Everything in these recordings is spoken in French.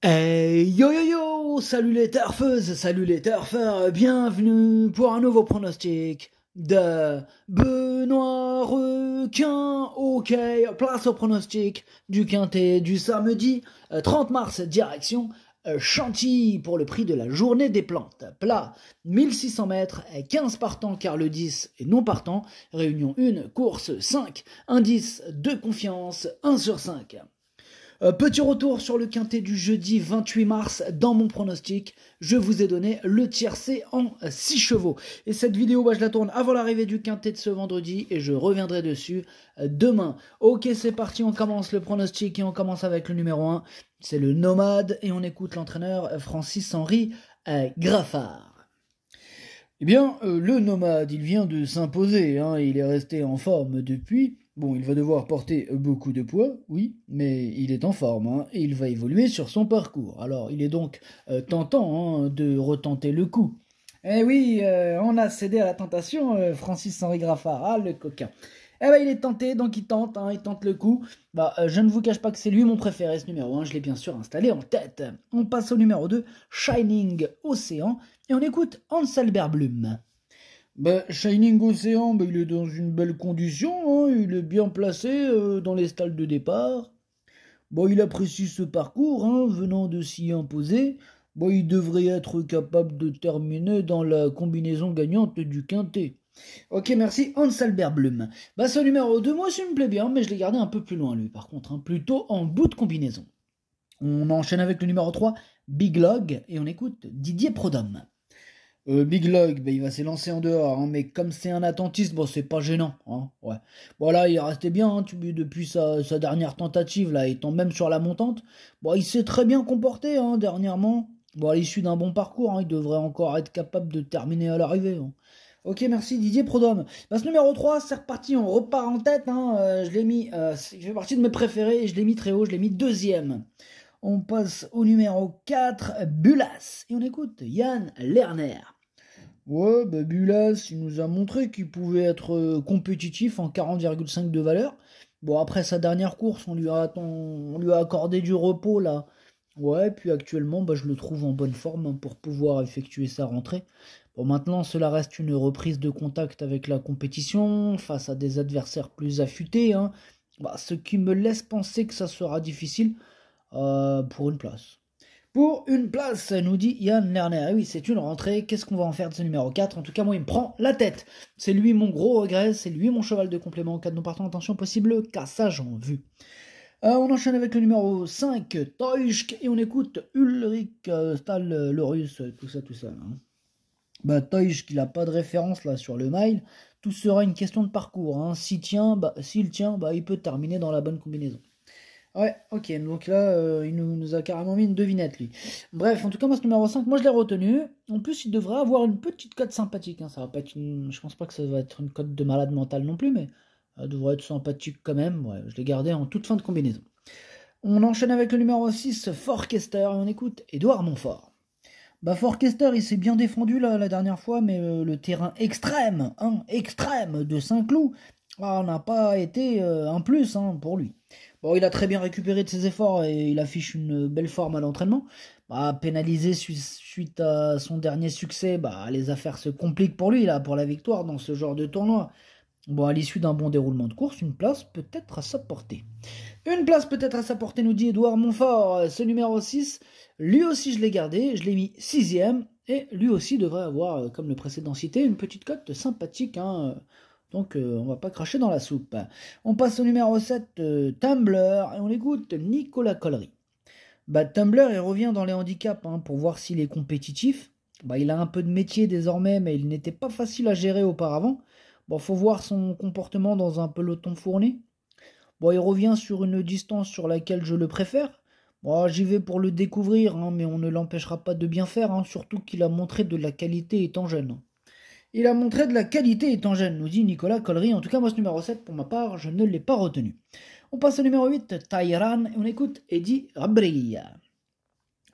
Hey, yo yo yo, salut les turfeuses, salut les turfeurs, bienvenue pour un nouveau pronostic de Benoît Requin. Ok, place au pronostic du quintet du samedi 30 euh, mars, direction euh, Chantilly pour le prix de la journée des plantes. Plat 1600 mètres, 15 partants car le 10 est non partant. Réunion 1, course 5, indice de confiance 1 sur 5. Euh, petit retour sur le quintet du jeudi 28 mars. Dans mon pronostic, je vous ai donné le tiercé en 6 chevaux. Et cette vidéo, bah, je la tourne avant l'arrivée du quintet de ce vendredi et je reviendrai dessus euh, demain. Ok, c'est parti, on commence le pronostic et on commence avec le numéro 1. C'est le nomade et on écoute l'entraîneur Francis-Henri euh, Graffard. Eh bien, le nomade, il vient de s'imposer, hein, il est resté en forme depuis. Bon, il va devoir porter beaucoup de poids, oui, mais il est en forme hein, et il va évoluer sur son parcours. Alors, il est donc euh, tentant hein, de retenter le coup. Eh oui, euh, on a cédé à la tentation, euh, Francis Henri Graffard, ah, le coquin. Eh ben, il est tenté, donc il tente, hein, il tente le coup. Bah, je ne vous cache pas que c'est lui mon préféré, ce numéro 1, je l'ai bien sûr installé en tête. On passe au numéro 2, Shining Océan, et on écoute Hans Albert Blum. Ben, Shining Ocean, ben, il est dans une belle condition, hein. il est bien placé euh, dans les stalles de départ. Bon, il apprécie ce parcours, hein, venant de s'y imposer. Bon, il devrait être capable de terminer dans la combinaison gagnante du quintet. Ok, merci Hans Albert Blum. Bah, ce numéro 2, moi, ça me plaît bien, mais je l'ai gardé un peu plus loin, lui, par contre, hein. plutôt en bout de combinaison. On enchaîne avec le numéro 3, Big Log, et on écoute Didier Prodhomme. Euh, Big Log, ben, il va s'élancer en dehors, hein, mais comme c'est un attentiste, bon, c'est pas gênant. Hein, ouais. Bon, il restait bien hein, depuis sa, dernière tentative, là, étant même sur la montante. Bon, il s'est très bien comporté hein, dernièrement. Bon, à l'issue d'un bon parcours, il devrait encore être capable de terminer à l'arrivée. Ok, merci Didier Prodome. Passe ce numéro 3, c'est reparti, on repart en tête. hein. Euh, je l'ai mis, je euh, fais partie de mes préférés, et je l'ai mis très haut, je l'ai mis deuxième. On passe au numéro 4, Bulas. Et on écoute Yann Lerner. Ouais, bah Bulas, il nous a montré qu'il pouvait être euh, compétitif en 40,5 de valeur. Bon, après sa dernière course, on lui a, accordé du repos là. Ouais, puis actuellement, bah, je le trouve en bonne forme hein, pour pouvoir effectuer sa rentrée. Bon, maintenant, cela reste une reprise de contact avec la compétition, face à des adversaires plus affûtés, hein. bah, ce qui me laisse penser que ça sera difficile euh, pour une place pour une place, nous dit Yann Lerner. oui, c'est une rentrée. Qu'est-ce qu'on va en faire de ce numéro 4 En tout cas, moi, il me prend la tête. C'est lui mon gros regret, c'est lui mon cheval de complément en cas de non-partant. Attention, possible cassage en vue. Euh, on enchaîne avec le numéro 5, Teuschk, et on écoute Ulrich euh, Stall euh, le russe, tout ça, tout ça. Hein. Bah, il n'a pas de référence là sur le mile. Tout sera une question de parcours. Hein. S'il tient, bah, tient bah, il peut terminer dans la bonne combinaison. Ouais, ok, donc là, euh, il nous, a carrément mis une devinette, lui. Bref, en tout cas, moi, ce numéro 5, moi, je l'ai retenu. En plus, il devrait avoir une petite cote sympathique. Hein. Ça pas Je pense pas que ça va être une cote de malade mental non plus, mais euh, elle devrait être sympathique quand même. je l'ai gardé en toute fin de combinaison. On enchaîne avec le numéro 6, Forkester et on écoute Édouard Montfort. Bah, il s'est bien défendu là, la dernière fois, mais euh, le terrain extrême, hein, extrême de Saint-Cloud, ah, n'a pas été un plus hein, pour lui. Bon, il a très bien récupéré de ses efforts et il affiche une belle forme à l'entraînement. Bah, pénalisé suite à son dernier succès, bah, les affaires se compliquent pour lui, là, pour la victoire dans ce genre de tournoi. Bon, à l'issue d'un bon déroulement de course, une place peut-être à sa portée. Une place peut-être à sa portée, nous dit Edouard Montfort. Euh, ce numéro 6, lui aussi je l'ai gardé, je l'ai mis sixième, et lui aussi devrait avoir, euh, comme le précédent cité, une petite cote sympathique. Hein. Donc euh, on va pas cracher dans la soupe. On passe au numéro 7, euh, Tumblr, et on écoute Nicolas Collery. Bah, Tumblr, il revient dans les handicaps hein, pour voir s'il est compétitif. Bah, il a un peu de métier désormais, mais il n'était pas facile à gérer auparavant. Bon, faut voir son comportement dans un peloton fourni. Bon, il revient sur une distance sur laquelle je le préfère. Bon, j'y vais pour le découvrir, hein, mais on ne l'empêchera pas de bien faire, hein, surtout qu'il a montré de la qualité étant jeune. Il a montré de la qualité étant jeune, nous dit Nicolas Collery. En tout cas, moi, ce numéro 7, pour ma part, je ne l'ai pas retenu. On passe au numéro 8, Tayran, et on écoute Eddie Rabriya.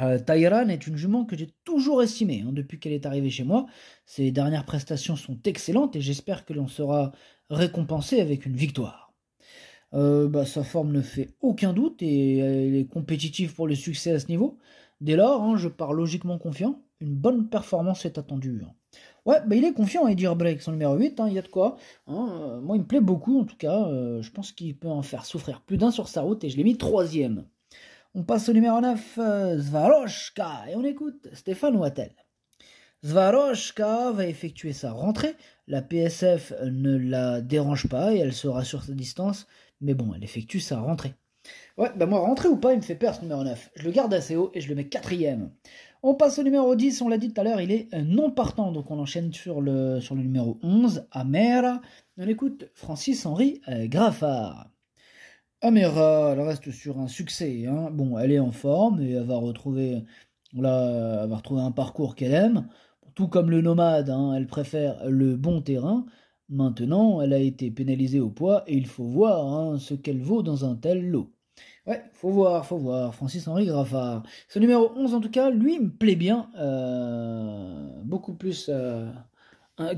Euh, Taïran Tayran est une jument que j'ai toujours estimée hein, depuis qu'elle est arrivée chez moi. Ses dernières prestations sont excellentes et j'espère que l'on sera récompensé avec une victoire. Euh, bah, sa forme ne fait aucun doute et elle est compétitive pour le succès à ce niveau. Dès lors, hein, je pars logiquement confiant, une bonne performance est attendue. Hein. Ouais, bah, il est confiant, hein, Edir Break, son numéro 8, il y a de quoi. Euh, moi, il me plaît beaucoup, en tout cas, euh, je pense qu'il peut en faire souffrir plus d'un sur sa route, et je l'ai mis troisième. On passe au numéro 9, euh, Zvaroshka, et on écoute Stéphane Wattel. Zvaroshka va effectuer sa rentrée, la PSF ne la dérange pas, et elle sera sur sa distance, mais bon, elle effectue sa rentrée. Ouais, bah moi, rentrer ou pas, il me fait peur ce numéro 9. Je le garde assez haut et je le mets quatrième. On passe au numéro 10, on l'a dit tout à l'heure, il est euh, non partant, donc on enchaîne sur le, sur le numéro 11, Amera. On écoute Francis-Henri euh, Graffard. Amera, elle reste sur un succès. Hein. Bon, elle est en forme et elle va retrouver, là, elle va retrouver un parcours qu'elle aime. Tout comme le nomade, hein, elle préfère le bon terrain. Maintenant, elle a été pénalisée au poids et il faut voir hein, ce qu'elle vaut dans un tel lot. Ouais, faut voir, faut voir. Francis-Henri Graffard. Ce numéro 11, en tout cas, lui, me plaît bien. Euh, beaucoup plus euh,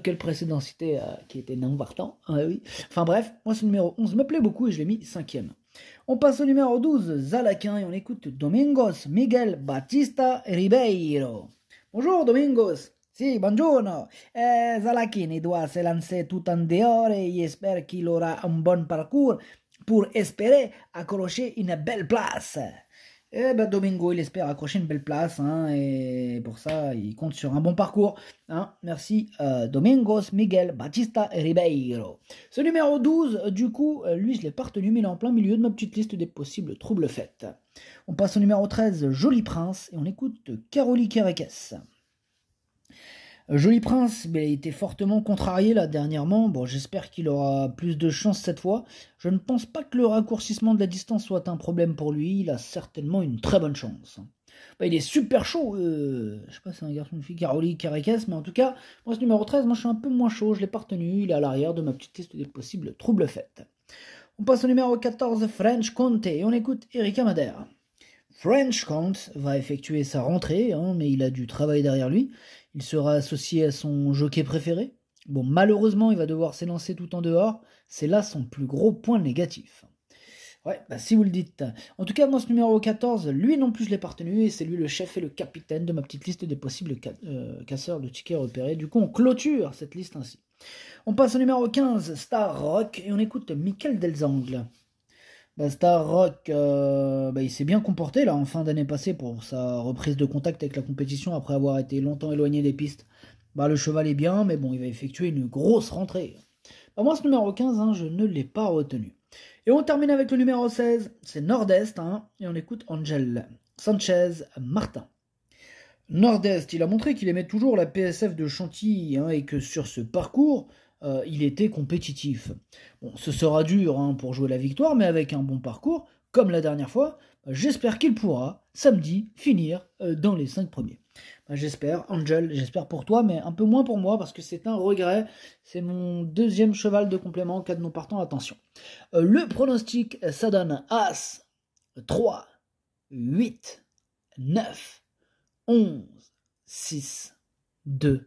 que le précédent cité, euh, qui était non ah oui. Enfin bref, moi, ce numéro 11 me plaît beaucoup et je l'ai mis cinquième. On passe au numéro 12, Zalaquin, et on écoute Domingos Miguel Batista Ribeiro. Bonjour, Domingos. Si, bonjour. Eh, Zalakini doit se lancer tout en dehors et espère qu'il aura un bon parcours pour espérer accrocher une belle place. Eh ben Domingo, il espère accrocher une belle place, hein, et pour ça, il compte sur un bon parcours. Merci eh, Domingos, Miguel, Batista Ribeiro. Ce numéro 12, du coup, euh, lui, je l'ai pas retenu, mais il est en plein milieu de ma petite liste des possibles troubles faites. On passe au numéro 13, Joli Prince, et on écoute Caroli Caracas. Euh, joli Prince, mais il a été fortement contrarié là dernièrement. Bon, j'espère qu'il aura plus de chance cette fois. Je ne pense pas que le raccourcissement de la distance soit un problème pour lui. Il a certainement une très bonne chance. Bah, il est super chaud. Euh, je sais pas si c'est un garçon, ou une fille, Caroli, Caracas, mais en tout cas, pour ce numéro 13, moi je suis un peu moins chaud. Je l'ai pas retenu. Il est à l'arrière de ma petite liste des possibles troubles faites. On passe au numéro 14, French Conte, et on écoute Erika Madère. French Count va effectuer sa rentrée, hein, mais il a du travail derrière lui. Il sera associé à son jockey préféré. Bon, malheureusement, il va devoir s'élancer tout en dehors. C'est là son plus gros point négatif. Ouais, bah si vous le dites. En tout cas, moi, ce numéro 14, lui non plus, je l'ai pas et c'est lui le chef et le capitaine de ma petite liste des possibles euh, casseurs de tickets repérés. Du coup, on clôture cette liste ainsi. On passe au numéro 15, Star Rock, et on écoute Michael Delzangle. Ben, Star Rock, euh, ben, il s'est bien comporté là en fin d'année passée pour sa reprise de contact avec la compétition après avoir été longtemps éloigné des pistes. Bah, le cheval est bien, mais bon, il va effectuer une grosse rentrée. Bah, moi, ce numéro 15, hein, je ne l'ai pas retenu. Et on termine avec le numéro 16, c'est Nord-Est, hein, et on écoute Angel Sanchez Martin. Nord-Est, il a montré qu'il aimait toujours la PSF de Chantilly, hein, et que sur ce parcours, euh, il était compétitif. Bon, ce sera dur hein, pour jouer la victoire, mais avec un bon parcours, comme la dernière fois, bah, j'espère qu'il pourra, samedi, finir euh, dans les 5 premiers. Bah, j'espère, Angel, j'espère pour toi, mais un peu moins pour moi, parce que c'est un regret. C'est mon deuxième cheval de complément en cas de non-partant, attention. Euh, le pronostic, ça donne As, 3, 8, 9, 11, 6, 2,